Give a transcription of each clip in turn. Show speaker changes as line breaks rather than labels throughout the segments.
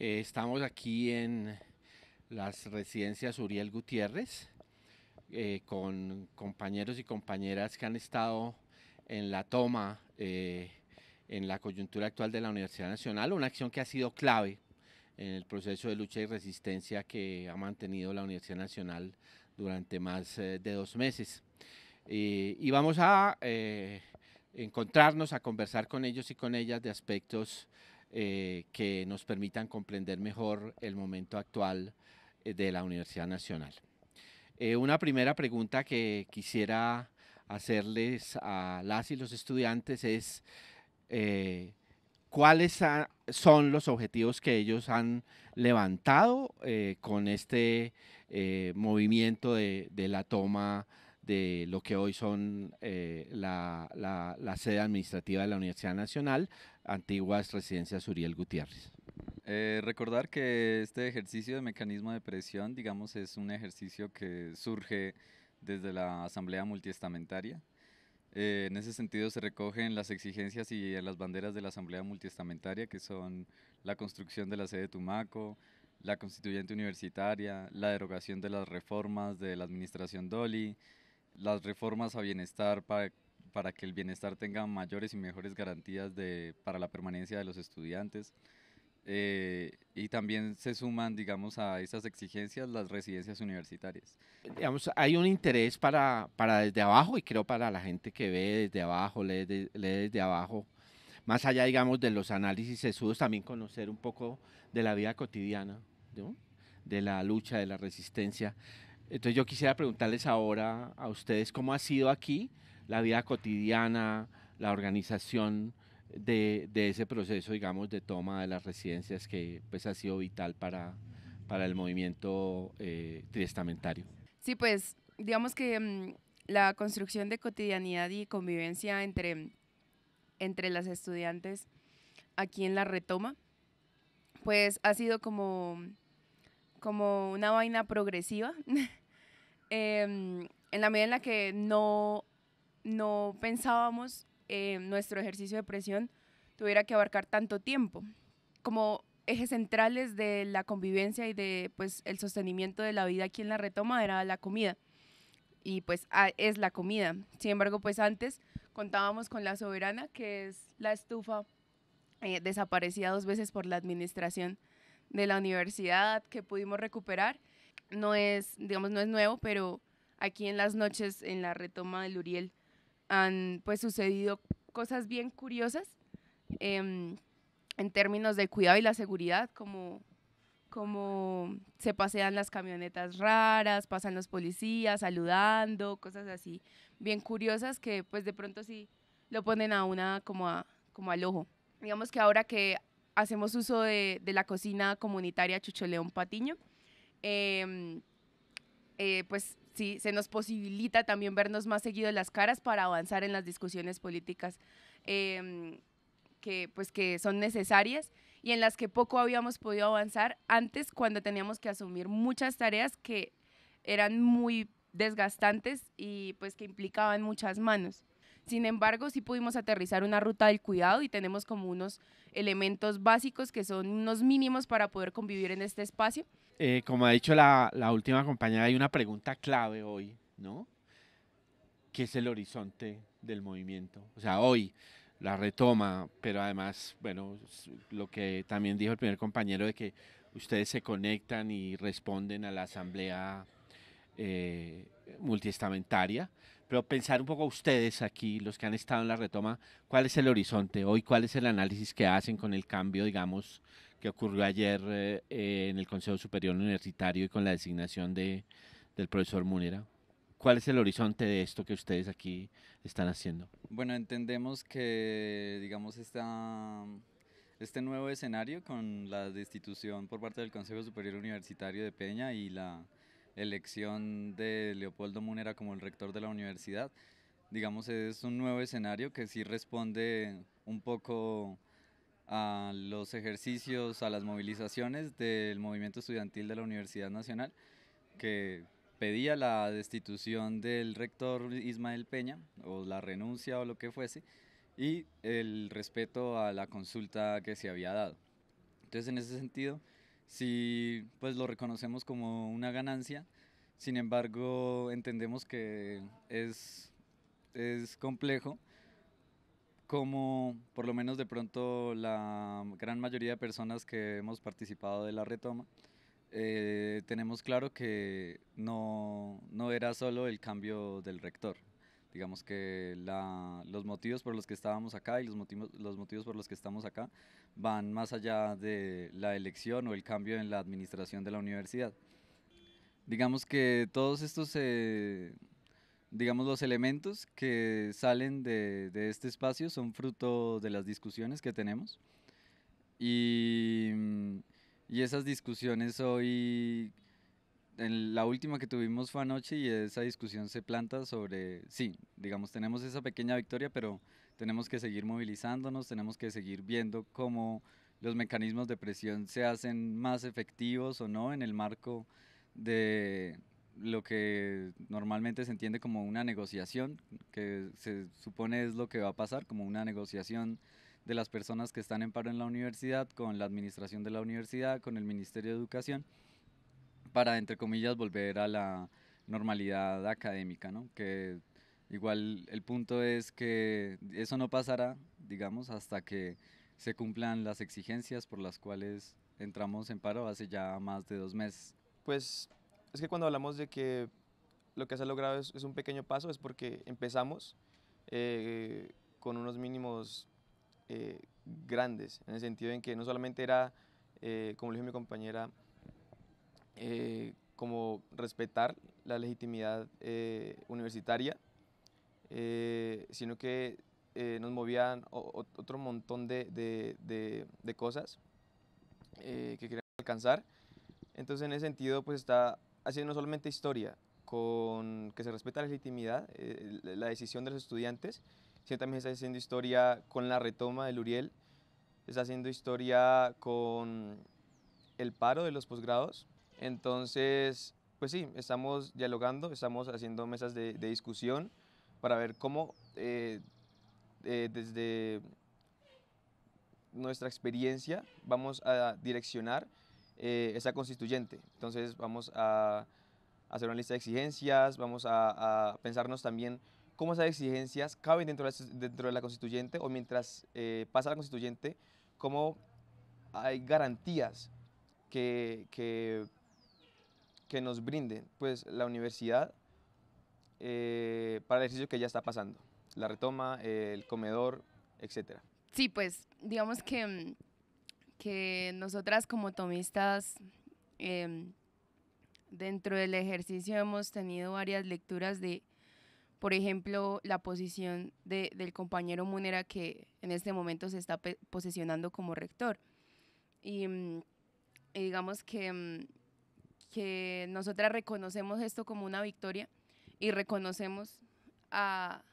Eh, estamos aquí en las residencias Uriel Gutiérrez eh, con compañeros y compañeras que han estado en la toma eh, en la coyuntura actual de la Universidad Nacional, una acción que ha sido clave en el proceso de lucha y resistencia que ha mantenido la Universidad Nacional durante más eh, de dos meses. Eh, y vamos a eh, encontrarnos, a conversar con ellos y con ellas de aspectos que nos permitan comprender mejor el momento actual de la Universidad Nacional. una primera pregunta que quisiera hacerles a las y los estudiantes es, cuáles son los objetivos que ellos han levantado eh, con este eh, movimiento de, la toma de lo que hoy son eh, la, la, sede administrativa de la Universidad Nacional, antiguas residencias Uriel Gutiérrez.
recordar que este ejercicio de mecanismo de presión, digamos, es un ejercicio que surge desde la Asamblea Multiestamentaria, eh, en ese sentido se recogen las exigencias y eh, las banderas de la Asamblea Multiestamentaria, que son la construcción de la sede de Tumaco, la constituyente universitaria, la derogación de las reformas de la administración doli, las reformas a bienestar para, que el bienestar tenga mayores y mejores garantías para la permanencia de los estudiantes. Eh, y también se suman, digamos, a esas exigencias las residencias universitarias.
Digamos, hay un interés para, para desde abajo y creo para la gente que ve desde abajo, lee, desde abajo, más allá, digamos, de los análisis sesudos, también conocer un poco de la vida cotidiana, de la lucha, de la resistencia. Entonces yo quisiera preguntarles ahora a ustedes cómo ha sido aquí la vida cotidiana, la organización, de, de, ese proceso, digamos, de toma de las residencias que pues ha sido vital para, para el movimiento eh, triestamentario.
Sí, pues digamos que mm, la construcción de cotidianidad y convivencia entre, entre las estudiantes aquí en la retoma, pues ha sido como, como una vaina progresiva, em, en la medida en la que no, no pensábamos eh, nuestro ejercicio de presión tuviera que abarcar tanto tiempo. Como ejes centrales de la convivencia y de pues el sostenimiento de la vida aquí en la retoma era la comida y pues es la comida. Sin embargo, pues antes contábamos con la soberana, que es la estufa eh, desaparecida dos veces por la administración de la universidad que pudimos recuperar. No es, digamos, no es nuevo, pero aquí en las noches en la retoma del Uriel han pues sucedido cosas bien curiosas em, en términos de cuidado y la seguridad, como, como se pasean las camionetas raras, pasan los policías saludando, cosas así bien curiosas que pues de pronto sí lo ponen a una como, a, como al ojo. Digamos que ahora que hacemos uso de, de la cocina comunitaria Chucholeón Patiño, em, eh, pues ¿sí? Se nos posibilita también vernos más seguido las caras para avanzar en las discusiones políticas em, que, pues, son necesarias y en las que poco habíamos podido avanzar antes cuando teníamos que asumir muchas tareas que eran muy desgastantes y pues, que implicaban muchas manos. Sin embargo, sí pudimos aterrizar una ruta del cuidado y tenemos como unos elementos básicos que son unos mínimos para poder convivir en este espacio
eh, como ha dicho la, última compañera, hay una pregunta clave hoy, ¿no? ¿Qué es el horizonte del movimiento? O sea, hoy la retoma, pero además, bueno, lo que también dijo el primer compañero de que ustedes se conectan y responden a la asamblea eh, multiestamentaria, pero pensar un poco ustedes aquí, los que han estado en la retoma, cuál es el horizonte hoy, cuál es el análisis que hacen con el cambio, digamos, que ocurrió ayer eh, eh, en el Consejo Superior Universitario y con la designación de, del profesor Munera. ¿Cuál es el horizonte de esto que ustedes aquí están haciendo?
Bueno, entendemos que, digamos, esta, este nuevo escenario con la destitución por parte del Consejo Superior Universitario de Peña y la elección de Leopoldo munera como el rector de la universidad, digamos, es un nuevo escenario que sí responde un poco a los ejercicios, a las movilizaciones del movimiento estudiantil de la Universidad Nacional, que pedía la destitución del rector Ismael Peña, o la renuncia o lo que fuese, y el respeto a la consulta que se había dado. Entonces, en ese sentido, sí, pues lo reconocemos como una ganancia, sin embargo, entendemos que es complejo como por lo menos de pronto la gran mayoría de personas que hemos participado de la retoma, eh, tenemos claro que no, no, era solo el cambio del rector. Digamos que la, los motivos por los que estábamos acá y los motivos, los motivos por los que estamos acá van más allá de la elección o el cambio en la administración de la universidad. Digamos que todos estos... se eh, digamos, los elementos que salen de, de, este espacio son fruto de las discusiones que tenemos. Y, mm, y, esas discusiones hoy, en la última que tuvimos fue anoche y esa discusión se planta sobre, sí, digamos, tenemos esa pequeña victoria, pero tenemos que seguir movilizándonos, tenemos que seguir viendo cómo los mecanismos de presión se hacen más efectivos o no en el marco de, lo que normalmente se entiende como una negociación, que se supone es lo que va a pasar, como una negociación de las personas que están en paro en la universidad con la administración de la universidad, con el Ministerio de Educación, para, entre comillas, volver a la normalidad académica, ¿no? Que igual el punto es que eso no pasará, digamos, hasta que se cumplan las exigencias por las cuales entramos en paro hace ya más de dos meses.
Pues es que cuando hablamos de que lo que se ha logrado es, un pequeño paso, es porque empezamos eh, con unos mínimos eh, grandes, en el sentido en que no solamente era, eh, como le dijo mi compañera, como respetar la legitimidad universitaria, sino que nos movían otro montón de, de cosas que queríamos alcanzar. Entonces, en ese sentido, pues está haciendo no solamente historia, con que se respeta la legitimidad, eh, la decisión de los estudiantes, sino también está haciendo historia con la retoma del Uriel, está haciendo historia con el paro de los posgrados. Entonces, pues sí, estamos dialogando, estamos haciendo mesas de, discusión para ver cómo eh, eh, desde nuestra experiencia vamos a direccionar esa eh, constituyente. Entonces vamos a hacer una lista de exigencias, vamos a, pensarnos también cómo esas exigencias caben dentro de la, dentro de la constituyente o mientras eh, pasa la constituyente, cómo hay garantías que, que, nos brinden pues, la universidad eh, para el ejercicio que ya está pasando, la retoma, el comedor, etc.
Sí, pues digamos que mm, que nosotras como tomistas em, dentro del ejercicio hemos tenido varias lecturas de, por ejemplo, la posición del compañero Munera que en este momento se está posicionando como rector. Y, mm, digamos mm, que, nosotras reconocemos esto como una victoria y reconocemos a,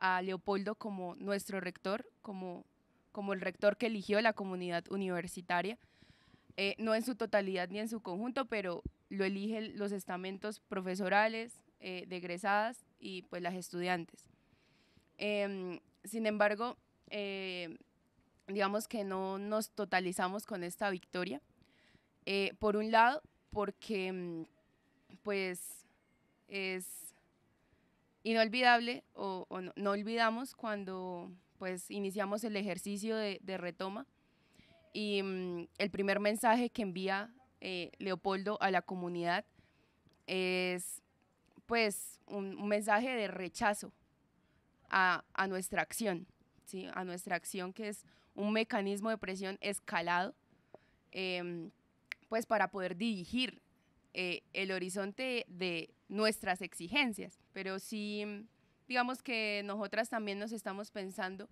a Leopoldo como nuestro rector, como como el rector que eligió la comunidad universitaria, eh, no en su totalidad ni en su conjunto, pero lo eligen los estamentos profesorales, eh, egresadas y pues las estudiantes. Em, sin embargo, eh, digamos que no nos totalizamos con esta victoria. Eh, por un lado, porque mm, pues es inolvidable o, no olvidamos cuando pues iniciamos el ejercicio de, retoma y mm, el primer mensaje que envía eh, Leopoldo a la comunidad es pues un, mensaje de rechazo a, nuestra acción, ¿sí? a nuestra acción que es un mecanismo de presión escalado, em, pues para poder dirigir eh, el horizonte de nuestras exigencias. Pero sí digamos que nosotras también nos estamos pensando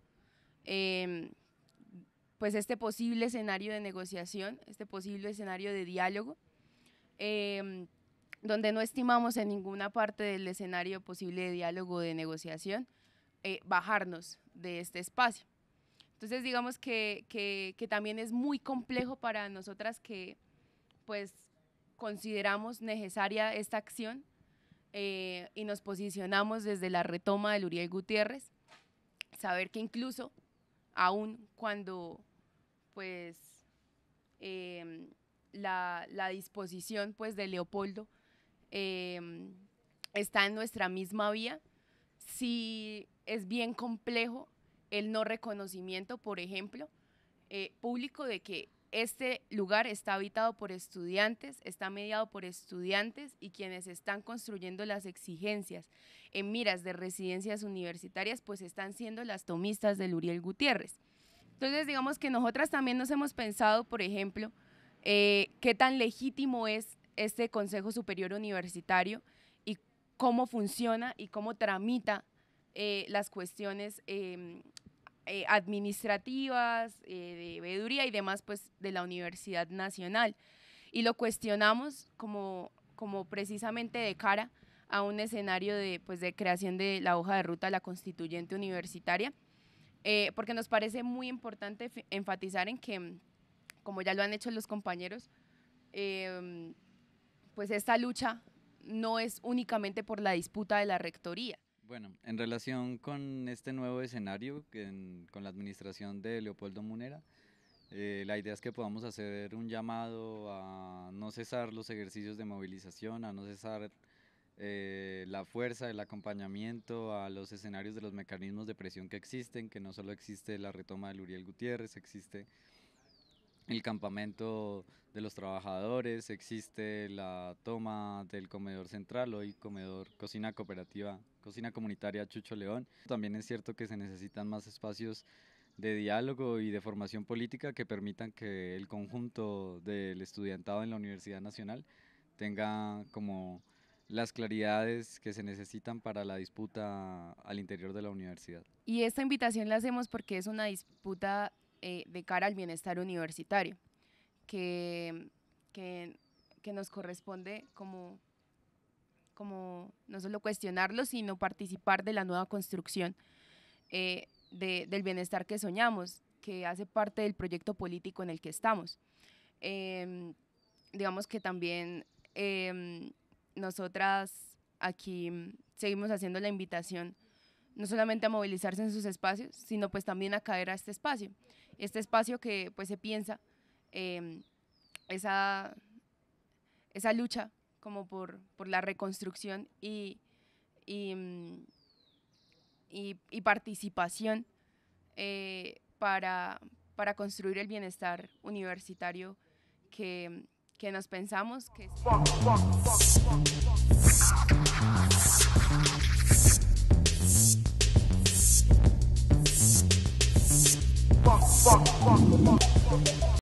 eh, pues este posible escenario de negociación, este posible escenario de diálogo, em, donde no estimamos en ninguna parte del escenario posible de diálogo, o de negociación, eh, bajarnos de este espacio. Entonces digamos que, que, que también es muy complejo para nosotras que pues consideramos necesaria esta acción eh, y nos posicionamos desde la retoma de Uriel Gutiérrez, saber que incluso aún cuando pues em, la, disposición pues de Leopoldo em, está en nuestra misma vía, si es bien complejo el no reconocimiento, por ejemplo, eh, público de que este lugar está habitado por estudiantes, está mediado por estudiantes y quienes están construyendo las exigencias en miras de residencias universitarias, pues están siendo las tomistas de Luriel Gutiérrez. Entonces, digamos que nosotras también nos hemos pensado, por ejemplo, eh, qué tan legítimo es este Consejo Superior Universitario y cómo funciona y cómo tramita eh, las cuestiones em, eh, administrativas, eh, de veeduría y demás, pues de la Universidad Nacional. Y lo cuestionamos como, precisamente de cara a un escenario de, pues, creación de la hoja de ruta de la constituyente universitaria, eh, porque nos parece muy importante enfatizar en que, como ya lo han hecho los compañeros, em, pues esta lucha no es únicamente por la disputa de la rectoría,
bueno, en relación con este nuevo escenario, con la administración de Leopoldo Munera, eh, la idea es que podamos hacer un llamado a no cesar los ejercicios de movilización, a no cesar eh, la fuerza, el acompañamiento a los escenarios de los mecanismos de presión que existen, que no solo existe la retoma de Uriel Gutiérrez, existe el campamento de los trabajadores, existe la toma del comedor central, hoy comedor cocina cooperativa, cocina comunitaria Chucho León. También es cierto que se necesitan más espacios de diálogo y de formación política que permitan que el conjunto del estudiantado en la Universidad Nacional tenga como las claridades que se necesitan para la disputa al interior de la universidad.
Y esta invitación la hacemos porque es una disputa eh, de cara al bienestar universitario, que, que, que nos corresponde como, como no solo cuestionarlo, sino participar de la nueva construcción eh, de, del bienestar que soñamos, que hace parte del proyecto político en el que estamos. Em, digamos que también em, nosotras aquí mm, seguimos haciendo la invitación no solamente a movilizarse en sus espacios, sino pues también a caer a este espacio. Este espacio que pues se piensa, em, esa, esa lucha como por, la reconstrucción y, y, mm, participación eh, para, construir el bienestar universitario que, que nos pensamos que...
ファンのファンのフ
ァン。